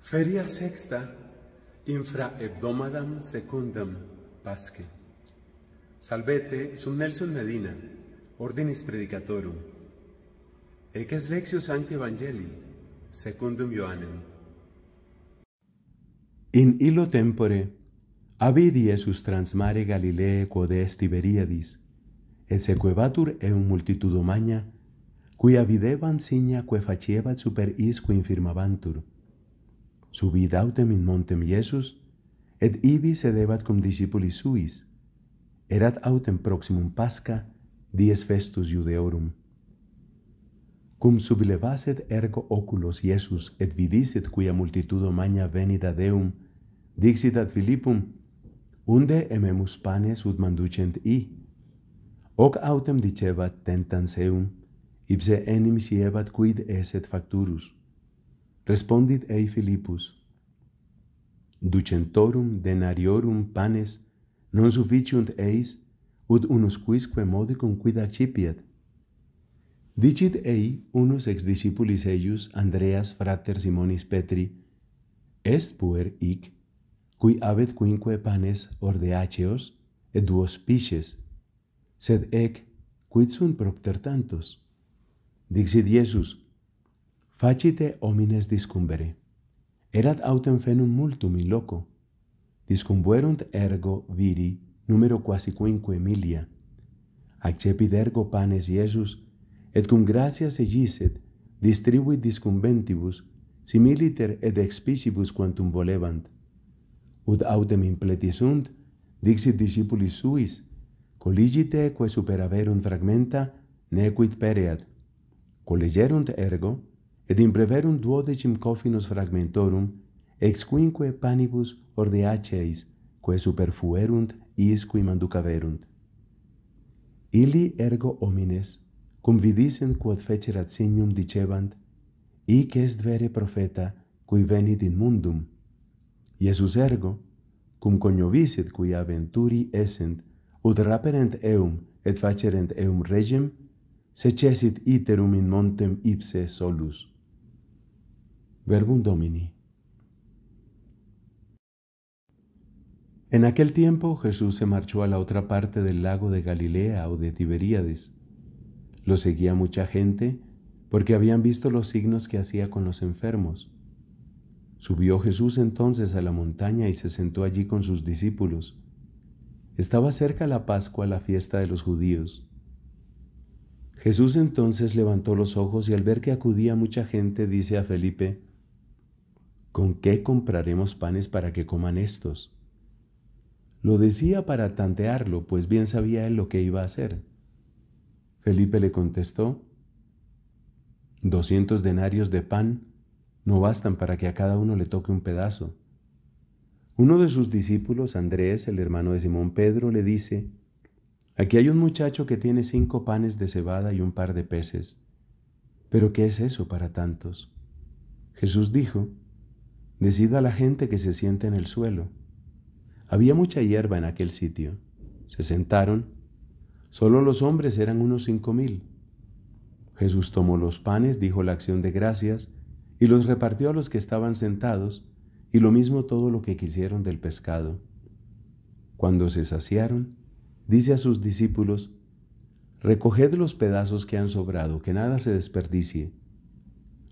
Feria sexta, infra hebdomadam secundam pasque. Salvete sum Nelson Medina, ordinis predicatorum. Eques lexio sancti evangelii, secundum Ioannem. In illo tempore, avidiesus Iesus trans mare quod est Iberiadis, et sequebatur eum multitudomania, cui videbant signa que faciebat super isque infirmabantur, subid autem in montem Iesus, et ibi sedebat cum discipulis suis. Erat autem proximum Pasca, dies festus Iudeorum. Cum sublevaset ergo oculos Iesus, et vidisset quia multitudo magna venit ad eum, dixit ad Filipum, unde ememus panes ut manducent i? Hoc autem dicebat tentans eum, ipse enim siebat quid eset facturus. Respondit ei Philippus, Ducentorum denariorum panes non sufficiunt eis, ut unus quisque modicum quid accipiat. Dicit ei unus ex discipulis eius Andreas frater Simonis Petri, est puer ic, qui abet quinque panes orde aceos et duos pisces, sed ec quid sunt procter tantos? Dixit Iesus, Iesus, facite homines discumbere. Erat autem fenum multum in loco. Discumbuerunt ergo viri numero quasi quinque milia. Accepit ergo panes Iesus, et cum gratias egiset, distribuit discumbentibus, similiter et expicibus quantum volebant. Ut autem impletisunt, dixit discipulis suis, coligite que superaverunt fragmenta, nequit pereat. Collegerunt ergo, et in breverum duodecim cofinos fragmentorum, ex quinque panibus ordeaceis, quae superfuerunt iisqui manducaverunt. Ili ergo homines, cum vidisent quod fecerat signum dicebant, ic est vere profeta, cui venit in mundum. Iesus ergo, cum coniovisit cui aventuri esent, ut raperent eum et facerent eum regem, secesit iterum in montem ipse solus. Verbum Domini. En aquel tiempo Jesús se marchó a la otra parte del lago de Galilea o de Tiberíades. Lo seguía mucha gente porque habían visto los signos que hacía con los enfermos. Subió Jesús entonces a la montaña y se sentó allí con sus discípulos. Estaba cerca la Pascua, la fiesta de los judíos. Jesús entonces levantó los ojos y al ver que acudía mucha gente, dice a Felipe, ¿con qué compraremos panes para que coman estos? Lo decía para tantearlo, pues bien sabía él lo que iba a hacer. Felipe le contestó, doscientos denarios de pan no bastan para que a cada uno le toque un pedazo. Uno de sus discípulos, Andrés, el hermano de Simón Pedro, le dice, Aquí hay un muchacho que tiene cinco panes de cebada y un par de peces. Pero ¿qué es eso para tantos? Jesús dijo, Decid a la gente que se siente en el suelo. Había mucha hierba en aquel sitio. Se sentaron. Solo los hombres eran unos cinco mil. Jesús tomó los panes, dijo la acción de gracias, y los repartió a los que estaban sentados, y lo mismo todo lo que quisieron del pescado. Cuando se saciaron, dice a sus discípulos, Recoged los pedazos que han sobrado, que nada se desperdicie.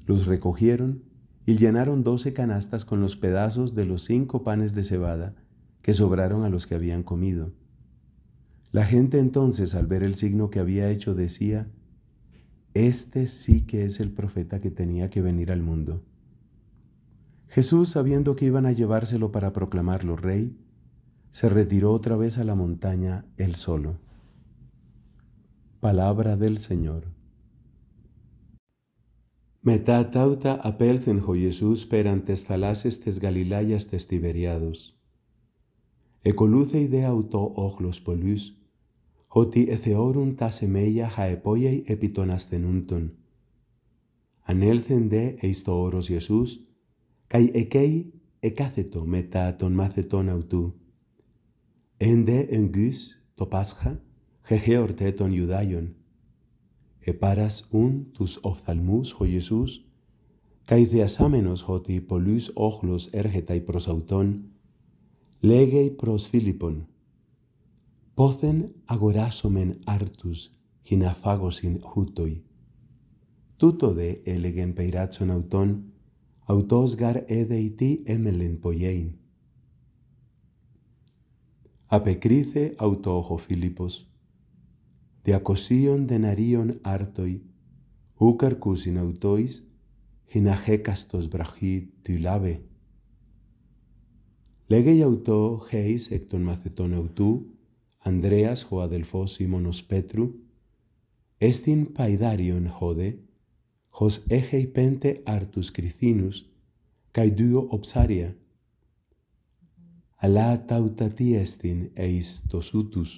Los recogieron y llenaron doce canastas con los pedazos de los cinco panes de cebada que sobraron a los que habían comido. La gente entonces al ver el signo que había hecho decía, Este sí que es el profeta que tenía que venir al mundo. Jesús, sabiendo que iban a llevárselo para proclamarlo rey, se retiró otra vez a la montaña él solo. Palabra del Señor. Μετά ταύτα απέλθεν ο Ιησούς πέραν τες θαλάσσες της Γαλιλάγιας της Τιβεριάδος. Εκολούθε δε αυτο όχλος πολλούς, ότι εθεώρουν τα σεμέια χαεπόγιαι επί των ασθενούντων. Ανέλθεν δε εις το όρος Ιησούς, καί εκέι εκάθετο μετά των μάθετών αυτού. Εν δε εγγύς το Πάσχα, χεχέορτε των Ιουδάιων, Eparas un tus ophthalmus, ho Iesus, cae deasamenos hoti poluis ochlos ergetai pros auton, legei pros Philippon, pothen agorasomen artus, hin phagosin houtoi touto de elegen peiratson auton, autos gar edei ti emelen poiein. Apecrithe auto oho Philippos, de acosion de artoi u in autois hin ahecastos brahi tu lave lege auto heis ecton maceton autu andreas ho adelfos simonos petru estin paidarion hode hos egei pente artus crisinus kai duo obsaria ala tautati estin eis tosutus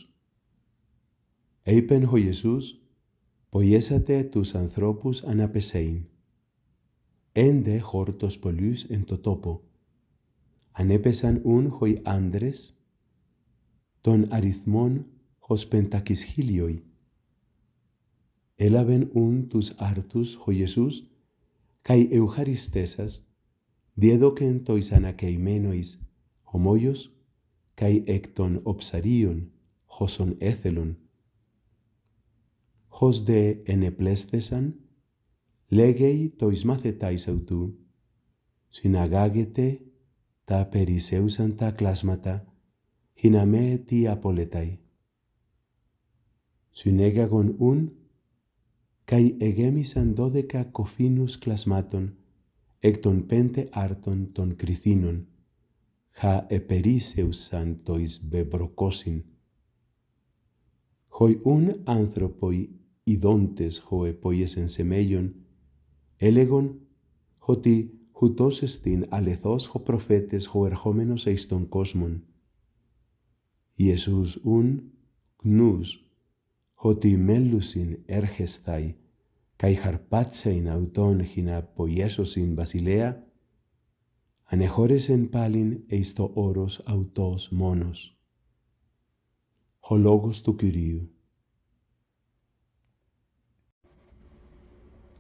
Είπεν ο Ιησούς, «Ποιέσατε τους ανθρώπους αναπεσέιν. Έντε χόρτος πολλούς εν το τόπο. Ανέπεσαν ούν οι άντρες, των αριθμών χως πεντακις Έλαβεν ούν τους άρτους ο Ιησούς, καί ευχαριστέσας, διέδοκεν τόις εις ανακαημένοις καί εκ των οψαρίων, χωσον έθελον, Χως δε ενεπλέσθεσαν, λέγει το εις αυτού, συναγάγεται τα περίσεουσαν τα κλάσματα, χιναμέ τι απολετάει. Συνέγαγον ούν, καί εγέμισαν δώδεκα κοφίνους κλασμάτων, εκ των πέντε άρτων των κριθίνων, χα επερίσεουσαν το εις μπεμπροκόσιν. ούν άνθρωποι ιδόντες χοεπόιεσεν σε σεμέλιον, έλεγον ότι χουτός εστίν αλεθός χω ερχόμενος εις τον κόσμον. Ιησούς ούν γνούς, ότι μέλουσιν έρχεσθαι, καί χαρπάτσειν αυτόν χινά αποϊέσωσιν βασιλέα, ανεχώρεσεν πάλιν εις το όρος αυτός μόνος. Ο λόγος του Κυρίου.